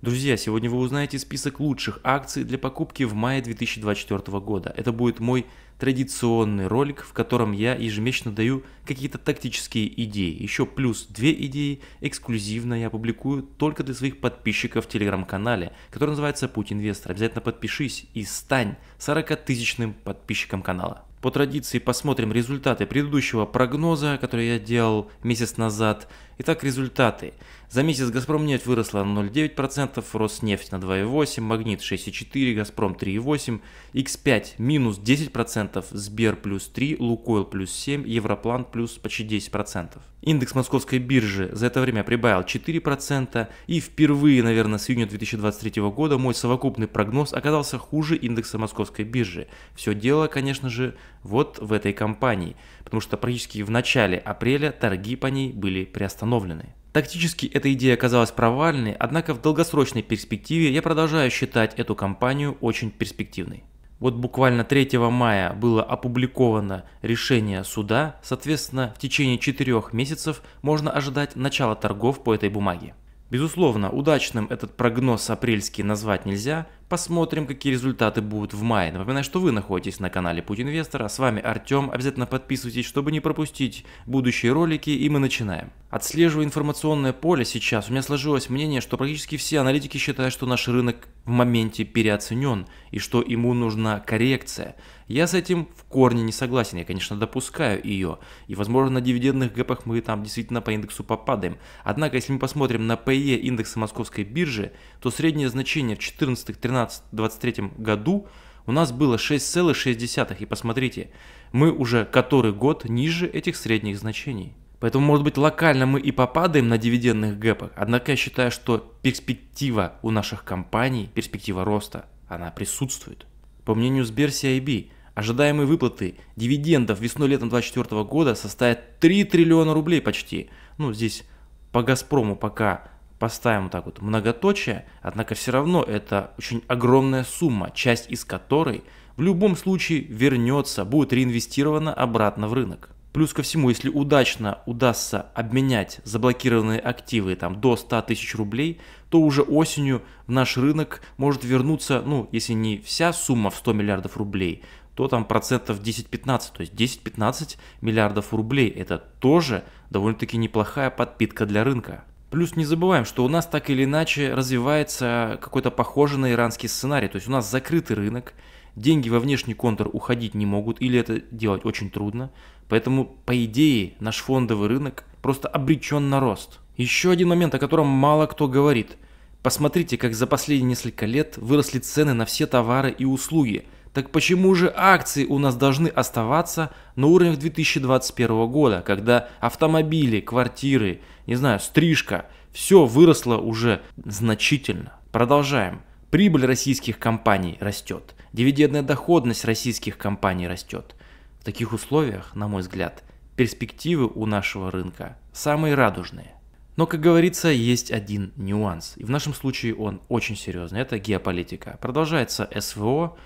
Друзья, сегодня вы узнаете список лучших акций для покупки в мае 2024 года. Это будет мой традиционный ролик, в котором я ежемесячно даю какие-то тактические идеи. Еще плюс две идеи эксклюзивно я публикую только для своих подписчиков в телеграм-канале, который называется «Путь инвестора». Обязательно подпишись и стань 40-тысячным подписчиком канала. По традиции посмотрим результаты предыдущего прогноза, который я делал месяц назад. Итак, результаты. За месяц Газпром нефть выросла на 0,9%, «Роснефть» на 2,8%, «Магнит» 6,4%, «Газпром» 3,8%, x 5 минус 10%, «Сбер» плюс 3%, «Лукойл» плюс 7%, «Европлан» плюс почти 10%. Индекс московской биржи за это время прибавил 4%, и впервые, наверное, с июня 2023 года мой совокупный прогноз оказался хуже индекса московской биржи. Все дело, конечно же, вот в этой компании, потому что практически в начале апреля торги по ней были приостановлены установлены. Тактически эта идея оказалась провальной, однако в долгосрочной перспективе я продолжаю считать эту компанию очень перспективной. Вот буквально 3 мая было опубликовано решение суда, соответственно, в течение 4 месяцев можно ожидать начала торгов по этой бумаге. Безусловно, удачным этот прогноз апрельский назвать нельзя. Посмотрим, какие результаты будут в мае. Напоминаю, что вы находитесь на канале Путь Инвестора. С вами Артем. Обязательно подписывайтесь, чтобы не пропустить будущие ролики. И мы начинаем. Отслеживая информационное поле сейчас, у меня сложилось мнение, что практически все аналитики считают, что наш рынок в моменте переоценен и что ему нужна коррекция. Я с этим в корне не согласен, я, конечно, допускаю ее, и, возможно, на дивидендных гэпах мы там действительно по индексу попадаем. Однако, если мы посмотрим на PE индекса московской биржи, то среднее значение в 14-13-23 году у нас было 6,6, и посмотрите, мы уже который год ниже этих средних значений. Поэтому, может быть, локально мы и попадаем на дивидендных гэпах, однако я считаю, что перспектива у наших компаний, перспектива роста, она присутствует. По мнению Сбер CIB, Ожидаемые выплаты дивидендов весной-летом 2024 года составят 3 триллиона рублей почти. Ну, здесь по «Газпрому» пока поставим вот так вот многоточие, однако все равно это очень огромная сумма, часть из которой в любом случае вернется, будет реинвестирована обратно в рынок. Плюс ко всему, если удачно удастся обменять заблокированные активы там, до 100 тысяч рублей, то уже осенью в наш рынок может вернуться, ну, если не вся сумма в 100 миллиардов рублей, то там процентов 10-15, то есть 10-15 миллиардов рублей. Это тоже довольно-таки неплохая подпитка для рынка. Плюс не забываем, что у нас так или иначе развивается какой-то похожий на иранский сценарий. То есть у нас закрытый рынок, деньги во внешний контур уходить не могут или это делать очень трудно. Поэтому, по идее, наш фондовый рынок просто обречен на рост. Еще один момент, о котором мало кто говорит. Посмотрите, как за последние несколько лет выросли цены на все товары и услуги – так почему же акции у нас должны оставаться на уровнях 2021 года, когда автомобили, квартиры, не знаю, стрижка, все выросло уже значительно? Продолжаем. Прибыль российских компаний растет. Дивидендная доходность российских компаний растет. В таких условиях, на мой взгляд, перспективы у нашего рынка самые радужные. Но, как говорится, есть один нюанс. И в нашем случае он очень серьезный. Это геополитика. Продолжается СВО,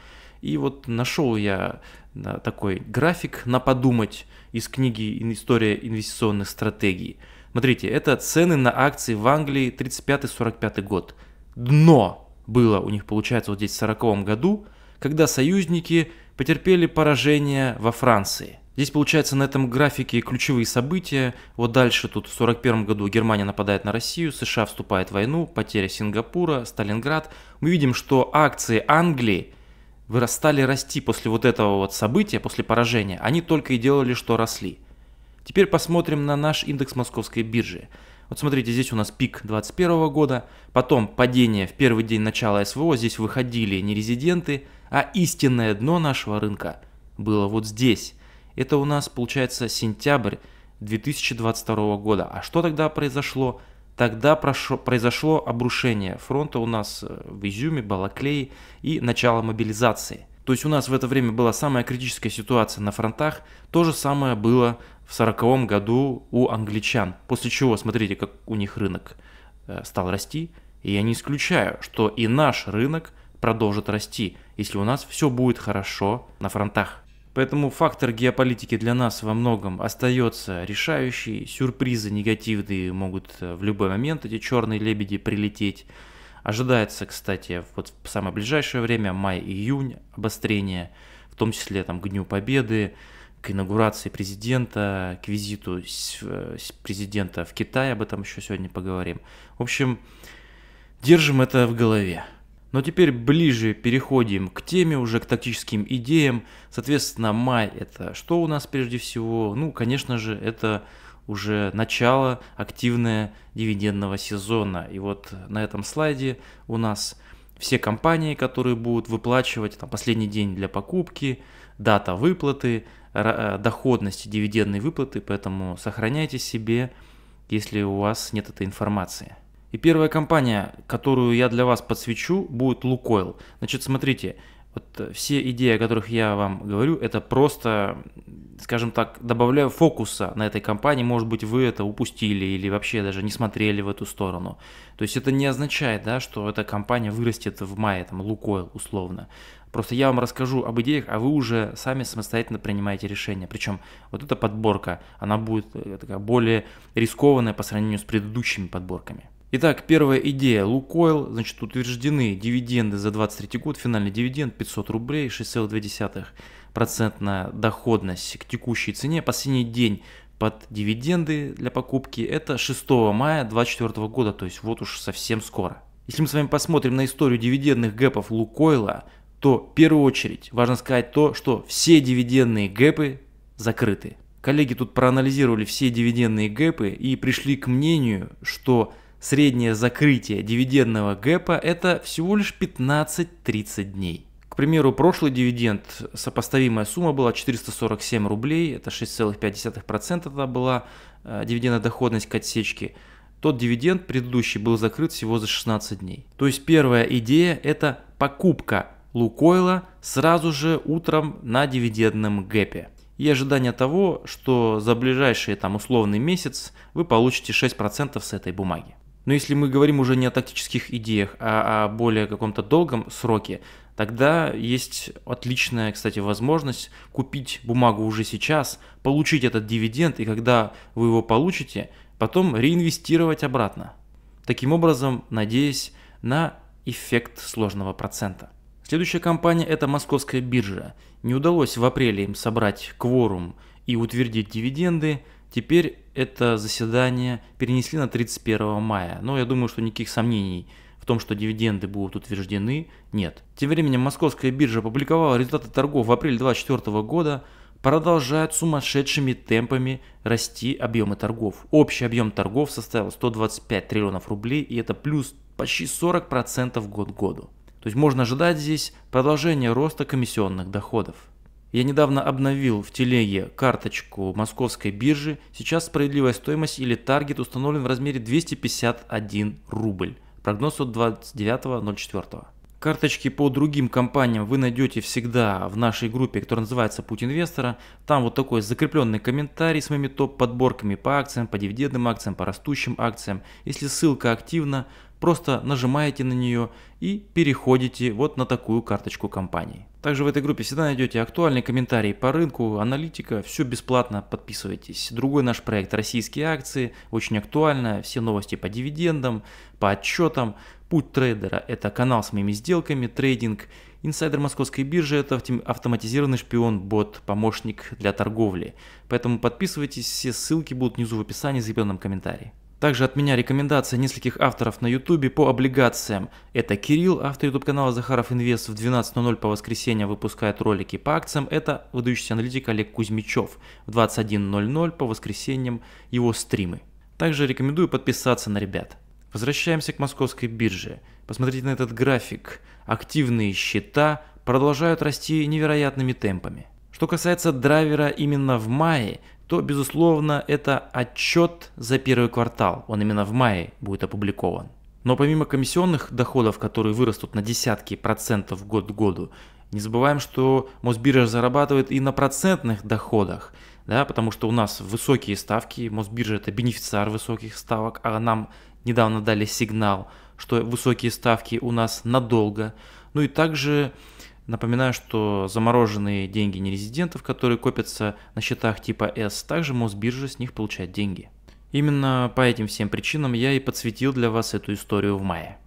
и вот нашел я такой график на подумать из книги «История инвестиционных стратегий». Смотрите, это цены на акции в Англии 35-45 год. Дно было у них, получается, вот здесь в 40 году, когда союзники потерпели поражение во Франции. Здесь, получается, на этом графике ключевые события. Вот дальше тут в 1941 году Германия нападает на Россию, США вступает в войну, потеря Сингапура, Сталинград. Мы видим, что акции Англии – вырастали расти после вот этого вот события, после поражения, они только и делали, что росли. Теперь посмотрим на наш индекс московской биржи. Вот смотрите, здесь у нас пик 2021 года, потом падение в первый день начала СВО, здесь выходили не резиденты, а истинное дно нашего рынка было вот здесь. Это у нас получается сентябрь 2022 года. А что тогда произошло? Тогда прошло, произошло обрушение фронта у нас э, в Изюме, Балаклее и начало мобилизации. То есть у нас в это время была самая критическая ситуация на фронтах. То же самое было в 1940 году у англичан. После чего, смотрите, как у них рынок э, стал расти. И я не исключаю, что и наш рынок продолжит расти, если у нас все будет хорошо на фронтах. Поэтому фактор геополитики для нас во многом остается решающий. Сюрпризы негативные могут э, в любой момент эти черные лебеди прилететь. Ожидается, кстати, вот в самое ближайшее время, май-июнь, обострение, в том числе там к Дню Победы, к инаугурации президента, к визиту э, президента в Китай, об этом еще сегодня поговорим. В общем, держим это в голове. Но теперь ближе переходим к теме, уже к тактическим идеям. Соответственно, май это что у нас прежде всего? Ну, конечно же, это уже начало активное дивидендного сезона. И вот на этом слайде у нас все компании, которые будут выплачивать там, последний день для покупки, дата выплаты, э, доходности дивидендной выплаты, поэтому сохраняйте себе, если у вас нет этой информации. И первая компания, которую я для вас подсвечу, будет Лукойл. Значит, смотрите, вот э, все идеи, о которых я вам говорю, это просто, скажем так, добавляю фокуса на этой компании. Может быть, вы это упустили или вообще даже не смотрели в эту сторону. То есть это не означает, да, что эта компания вырастет в мае, там, Лукойл условно. Просто я вам расскажу об идеях, а вы уже сами самостоятельно принимаете решение. Причем вот эта подборка, она будет э, такая более рискованная по сравнению с предыдущими подборками. Итак, первая идея. Лукойл, значит, утверждены дивиденды за 23 год, финальный дивиденд 500 рублей, 6,2% доходность к текущей цене. Последний день под дивиденды для покупки это 6 мая 2024 года, то есть вот уж совсем скоро. Если мы с вами посмотрим на историю дивидендных гэпов Лукойла, то в первую очередь важно сказать то, что все дивидендные гэпы закрыты. Коллеги тут проанализировали все дивидендные гэпы и пришли к мнению, что Среднее закрытие дивидендного гэпа – это всего лишь 15-30 дней. К примеру, прошлый дивиденд, сопоставимая сумма была 447 рублей, это 6,5% это была э, дивидендная доходность к отсечке. Тот дивиденд предыдущий был закрыт всего за 16 дней. То есть первая идея – это покупка Лукойла сразу же утром на дивидендном гэпе. И ожидание того, что за ближайший там условный месяц вы получите 6% с этой бумаги. Но если мы говорим уже не о тактических идеях, а о более каком-то долгом сроке, тогда есть отличная, кстати, возможность купить бумагу уже сейчас, получить этот дивиденд, и когда вы его получите, потом реинвестировать обратно. Таким образом, надеясь на эффект сложного процента. Следующая компания – это московская биржа. Не удалось в апреле им собрать кворум и утвердить дивиденды – Теперь это заседание перенесли на 31 мая, но ну, я думаю, что никаких сомнений в том, что дивиденды будут утверждены, нет. Тем временем Московская биржа опубликовала результаты торгов в апреле 2024 года, продолжают сумасшедшими темпами расти объемы торгов. Общий объем торгов составил 125 триллионов рублей, и это плюс почти 40% год к году. То есть можно ожидать здесь продолжения роста комиссионных доходов. Я недавно обновил в телеге карточку московской биржи. Сейчас справедливая стоимость или таргет установлен в размере 251 рубль. Прогноз от 29.04. Карточки по другим компаниям вы найдете всегда в нашей группе, которая называется «Путь инвестора». Там вот такой закрепленный комментарий с моими топ-подборками по акциям, по дивидендным акциям, по растущим акциям. Если ссылка активна, просто нажимаете на нее и переходите вот на такую карточку компании. Также в этой группе всегда найдете актуальные комментарии по рынку, аналитика, все бесплатно, подписывайтесь. Другой наш проект «Российские акции» очень актуально, все новости по дивидендам, по отчетам. Путь трейдера – это канал с моими сделками, трейдинг. Инсайдер московской биржи – это автоматизированный шпион, бот, помощник для торговли. Поэтому подписывайтесь, все ссылки будут внизу в описании в закрепленном комментарии. Также от меня рекомендация нескольких авторов на ютубе по облигациям. Это Кирилл, автор ютуб канала Захаров Инвест в 12.00 по воскресеньям выпускает ролики по акциям. Это выдающийся аналитик Олег Кузьмичев. В 21.00 по воскресеньям его стримы. Также рекомендую подписаться на ребят. Возвращаемся к московской бирже. Посмотрите на этот график. Активные счета продолжают расти невероятными темпами. Что касается драйвера именно в мае, то, безусловно, это отчет за первый квартал. Он именно в мае будет опубликован. Но помимо комиссионных доходов, которые вырастут на десятки процентов год к году, не забываем, что Мосбиржа зарабатывает и на процентных доходах, да, потому что у нас высокие ставки, Мосбиржа это бенефициар высоких ставок, а нам недавно дали сигнал, что высокие ставки у нас надолго. Ну и также Напоминаю, что замороженные деньги нерезидентов, которые копятся на счетах типа S, также Мосбиржа с них получает деньги. Именно по этим всем причинам я и подсветил для вас эту историю в мае.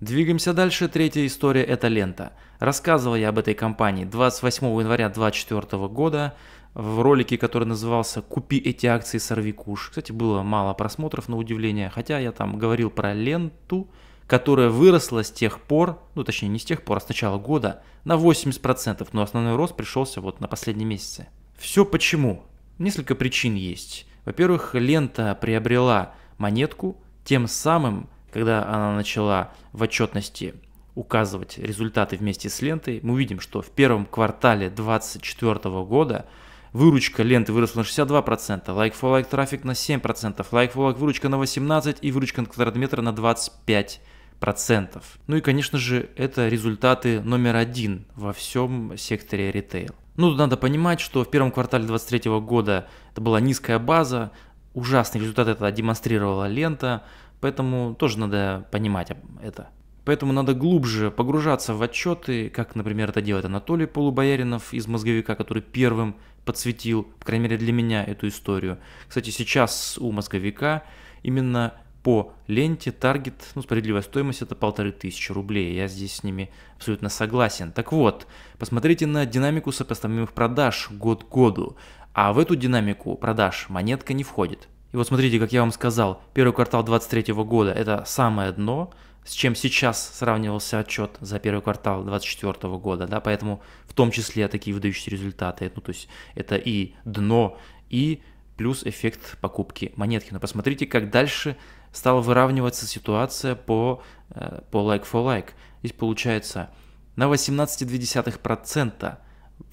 Двигаемся дальше. Третья история – это лента. Рассказывал я об этой компании 28 января 2024 года в ролике, который назывался «Купи эти акции, сорви куш». Кстати, было мало просмотров, на удивление, хотя я там говорил про ленту – которая выросла с тех пор, ну точнее не с тех пор, а с начала года, на 80%, но основной рост пришелся вот на последние месяцы. Все почему? Несколько причин есть. Во-первых, лента приобрела монетку, тем самым, когда она начала в отчетности указывать результаты вместе с лентой, мы видим, что в первом квартале 2024 года Выручка ленты выросла на 62%, like for like трафик на 7%, like for like выручка на 18% и выручка на квадратный метр на 25% процентов. Ну и, конечно же, это результаты номер один во всем секторе ритейл. Ну, надо понимать, что в первом квартале 2023 года это была низкая база, ужасный результат это демонстрировала лента, поэтому тоже надо понимать это. Поэтому надо глубже погружаться в отчеты, как, например, это делает Анатолий Полубояринов из «Мозговика», который первым подсветил, по крайней мере для меня, эту историю. Кстати, сейчас у «Мозговика» именно по ленте таргет, ну, справедливая стоимость это полторы тысячи рублей. Я здесь с ними абсолютно согласен. Так вот, посмотрите на динамику сопоставимых продаж год к году. А в эту динамику продаж монетка не входит. И вот смотрите, как я вам сказал, первый квартал 2023 года это самое дно, с чем сейчас сравнивался отчет за первый квартал 2024 года, да, поэтому в том числе такие выдающиеся результаты, ну, то есть это и дно, и плюс эффект покупки монетки. Но посмотрите, как дальше стала выравниваться ситуация по, э, по like for like. Здесь получается на 18,2%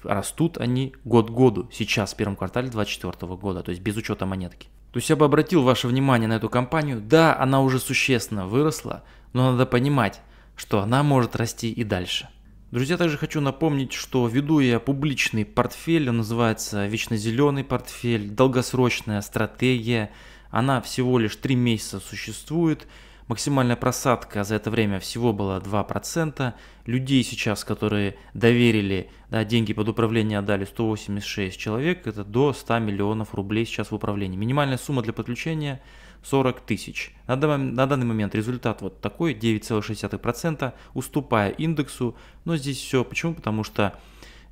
растут они год к году, сейчас, в первом квартале 2024 года, то есть без учета монетки. То есть я бы обратил ваше внимание на эту компанию. Да, она уже существенно выросла, но надо понимать, что она может расти и дальше. Друзья, также хочу напомнить, что веду я публичный портфель, он называется «Вечно зеленый портфель», «Долгосрочная стратегия», она всего лишь 3 месяца существует, максимальная просадка за это время всего была 2%, людей сейчас, которые доверили, да, деньги под управление отдали 186 человек, это до 100 миллионов рублей сейчас в управлении. Минимальная сумма для подключения 40 тысяч. На, данный момент результат вот такой, 9,6%, уступая индексу, но здесь все, почему? Потому что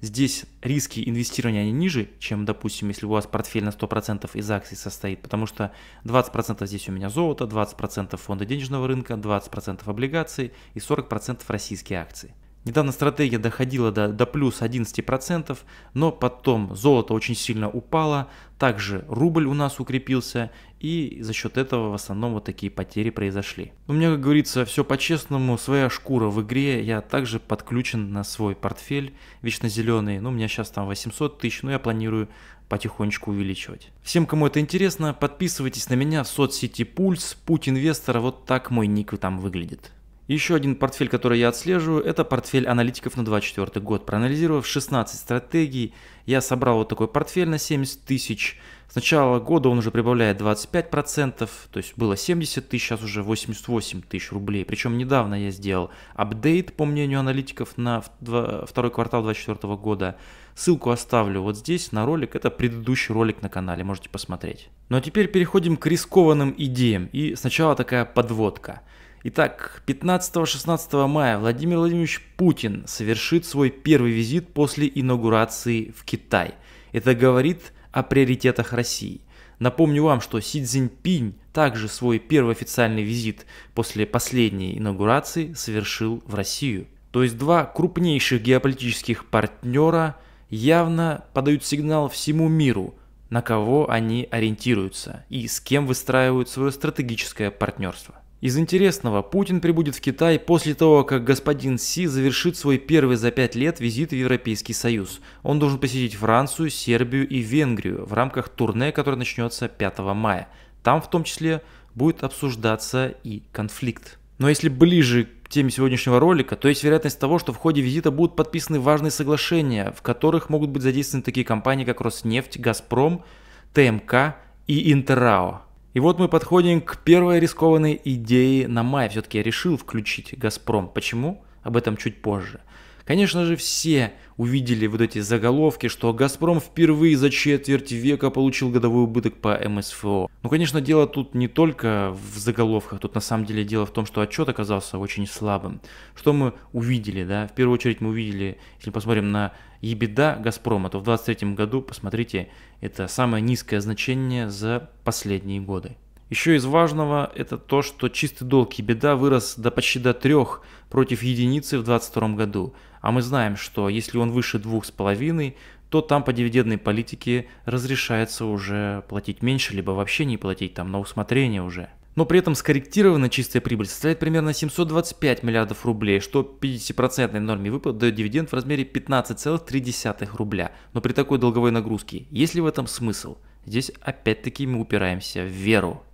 Здесь риски инвестирования они ниже, чем, допустим, если у вас портфель на 100% из акций состоит, потому что 20% здесь у меня золото, 20% фонда денежного рынка, 20% облигаций и 40% российские акции. Недавно стратегия доходила до, до плюс 11%, но потом золото очень сильно упало, также рубль у нас укрепился, и за счет этого в основном вот такие потери произошли. У меня, как говорится, все по-честному, своя шкура в игре, я также подключен на свой портфель вечно зеленый, ну у меня сейчас там 800 тысяч, но я планирую потихонечку увеличивать. Всем, кому это интересно, подписывайтесь на меня в соцсети Пульс, Путь Инвестора, вот так мой ник там выглядит. Еще один портфель, который я отслеживаю, это портфель аналитиков на 2024 год. Проанализировав 16 стратегий, я собрал вот такой портфель на 70 тысяч. С начала года он уже прибавляет 25%, то есть было 70 тысяч, сейчас уже 88 тысяч рублей. Причем недавно я сделал апдейт, по мнению аналитиков, на второй квартал 2024 года. Ссылку оставлю вот здесь на ролик, это предыдущий ролик на канале, можете посмотреть. Ну а теперь переходим к рискованным идеям. И сначала такая подводка – Итак, 15-16 мая Владимир Владимирович Путин совершит свой первый визит после инаугурации в Китай. Это говорит о приоритетах России. Напомню вам, что Си Цзиньпинь также свой первый официальный визит после последней инаугурации совершил в Россию. То есть два крупнейших геополитических партнера явно подают сигнал всему миру, на кого они ориентируются и с кем выстраивают свое стратегическое партнерство. Из интересного, Путин прибудет в Китай после того, как господин Си завершит свой первый за пять лет визит в Европейский Союз. Он должен посетить Францию, Сербию и Венгрию в рамках турне, которое начнется 5 мая. Там в том числе будет обсуждаться и конфликт. Но если ближе к теме сегодняшнего ролика, то есть вероятность того, что в ходе визита будут подписаны важные соглашения, в которых могут быть задействованы такие компании, как Роснефть, Газпром, ТМК и Интеррао. И вот мы подходим к первой рискованной идее на май. Все-таки я решил включить «Газпром». Почему? Об этом чуть позже. Конечно же, все увидели вот эти заголовки, что «Газпром впервые за четверть века получил годовой убыток по МСФО». Ну, конечно, дело тут не только в заголовках, тут на самом деле дело в том, что отчет оказался очень слабым. Что мы увидели, да? В первую очередь мы увидели, если посмотрим на ебеда Газпрома, то в 2023 году, посмотрите, это самое низкое значение за последние годы. Еще из важного это то, что чистый долг и беда вырос до почти до трех против единицы в 2022 году, а мы знаем, что если он выше двух с половиной, то там по дивидендной политике разрешается уже платить меньше, либо вообще не платить, там на усмотрение уже. Но при этом скорректированная чистая прибыль составляет примерно 725 миллиардов рублей, что 50% норме выплат дает дивиденд в размере 15,3 рубля. Но при такой долговой нагрузке, есть ли в этом смысл? Здесь опять-таки мы упираемся в веру.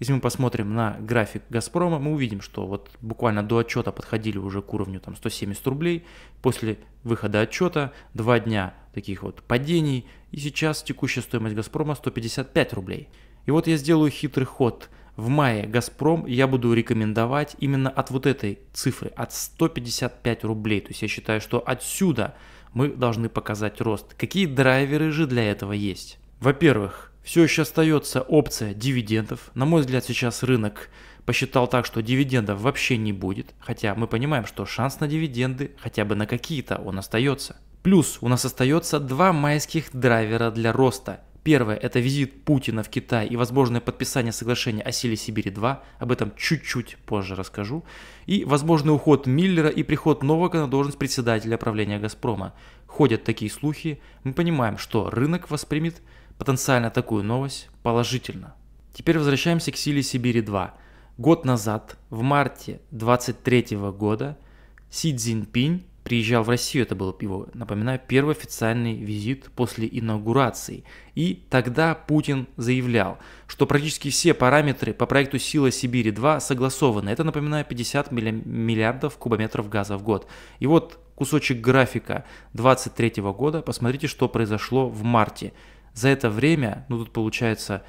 Если мы посмотрим на график Газпрома, мы увидим, что вот буквально до отчета подходили уже к уровню там 170 рублей. После выхода отчета два дня таких вот падений. И сейчас текущая стоимость Газпрома 155 рублей. И вот я сделаю хитрый ход. В мае Газпром я буду рекомендовать именно от вот этой цифры, от 155 рублей. То есть я считаю, что отсюда мы должны показать рост. Какие драйверы же для этого есть? Во-первых, все еще остается опция дивидендов. На мой взгляд, сейчас рынок посчитал так, что дивидендов вообще не будет, хотя мы понимаем, что шанс на дивиденды хотя бы на какие-то он остается. Плюс у нас остается два майских драйвера для роста. Первое – это визит Путина в Китай и возможное подписание соглашения о силе Сибири-2, об этом чуть-чуть позже расскажу. И возможный уход Миллера и приход Новака на должность председателя правления «Газпрома». Ходят такие слухи, мы понимаем, что рынок воспримет потенциально такую новость положительно. Теперь возвращаемся к силе Сибири-2. Год назад, в марте 2023 года, Си Цзиньпинь приезжал в Россию, это был его, напоминаю, первый официальный визит после инаугурации. И тогда Путин заявлял, что практически все параметры по проекту «Сила Сибири-2» согласованы. Это, напоминаю, 50 миллиардов кубометров газа в год. И вот кусочек графика 2023 года, посмотрите, что произошло в марте – за это время, ну тут получается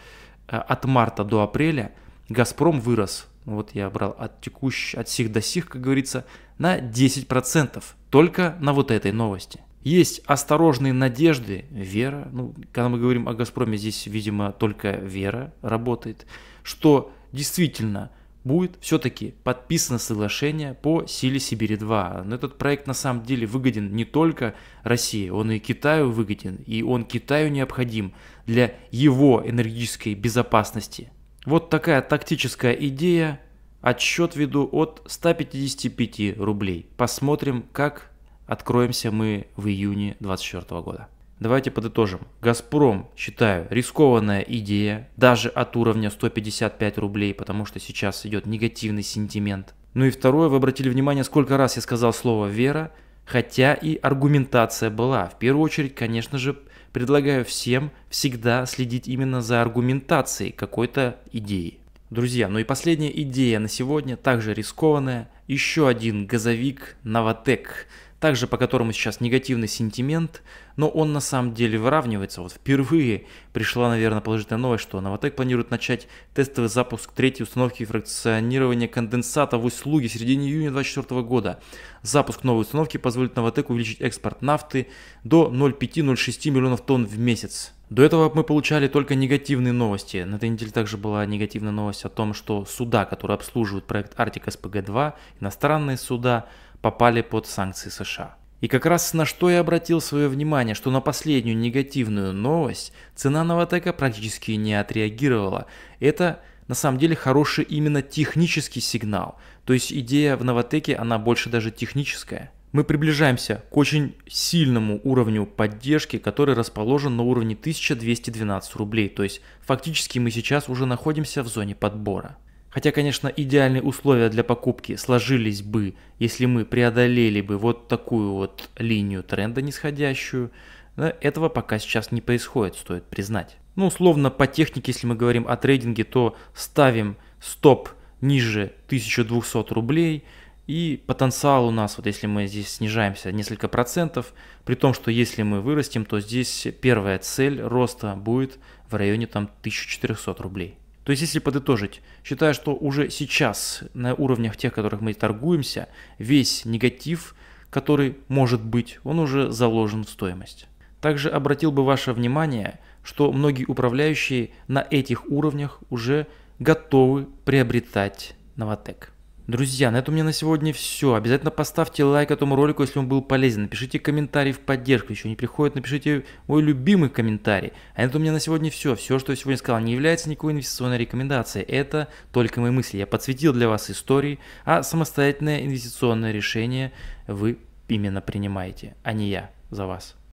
э, от марта до апреля, Газпром вырос, ну, вот я брал от текущих, от сих до сих, как говорится, на 10% только на вот этой новости. Есть осторожные надежды, вера, ну, когда мы говорим о «Газпроме», здесь, видимо, только вера работает, что действительно – будет все-таки подписано соглашение по силе Сибири-2. Но этот проект на самом деле выгоден не только России, он и Китаю выгоден, и он Китаю необходим для его энергетической безопасности. Вот такая тактическая идея. Отсчет веду от 155 рублей. Посмотрим, как откроемся мы в июне 2024 года. Давайте подытожим. «Газпром», считаю, рискованная идея, даже от уровня 155 рублей, потому что сейчас идет негативный сентимент. Ну и второе, вы обратили внимание, сколько раз я сказал слово «вера», хотя и аргументация была. В первую очередь, конечно же, предлагаю всем всегда следить именно за аргументацией какой-то идеи. Друзья, ну и последняя идея на сегодня, также рискованная, еще один газовик «Новотек» также по которому сейчас негативный сентимент, но он на самом деле выравнивается. Вот впервые пришла, наверное, положительная новость, что Новотек планирует начать тестовый запуск третьей установки фракционирования конденсата в услуге в середине июня 2024 года. Запуск новой установки позволит Новотек увеличить экспорт нафты до 0,5-0,6 миллионов тонн в месяц. До этого мы получали только негативные новости. На этой неделе также была негативная новость о том, что суда, которые обслуживают проект Arctic SPG-2, иностранные суда, попали под санкции США. И как раз на что я обратил свое внимание, что на последнюю негативную новость цена Новотека практически не отреагировала. Это на самом деле хороший именно технический сигнал. То есть идея в Новотеке, она больше даже техническая. Мы приближаемся к очень сильному уровню поддержки, который расположен на уровне 1212 рублей. То есть фактически мы сейчас уже находимся в зоне подбора. Хотя, конечно, идеальные условия для покупки сложились бы, если мы преодолели бы вот такую вот линию тренда нисходящую, но этого пока сейчас не происходит, стоит признать. Ну, условно, по технике, если мы говорим о трейдинге, то ставим стоп ниже 1200 рублей, и потенциал у нас, вот если мы здесь снижаемся несколько процентов, при том, что если мы вырастем, то здесь первая цель роста будет в районе там 1400 рублей. То есть, если подытожить, считаю, что уже сейчас на уровнях тех, которых мы торгуемся, весь негатив, который может быть, он уже заложен в стоимость. Также обратил бы ваше внимание, что многие управляющие на этих уровнях уже готовы приобретать Новотек. Друзья, на этом у меня на сегодня все. Обязательно поставьте лайк этому ролику, если он был полезен. Напишите комментарий в поддержку, еще не приходит, напишите мой любимый комментарий. А на этом у меня на сегодня все. Все, что я сегодня сказал, не является никакой инвестиционной рекомендацией. Это только мои мысли. Я подсветил для вас истории, а самостоятельное инвестиционное решение вы именно принимаете, а не я за вас.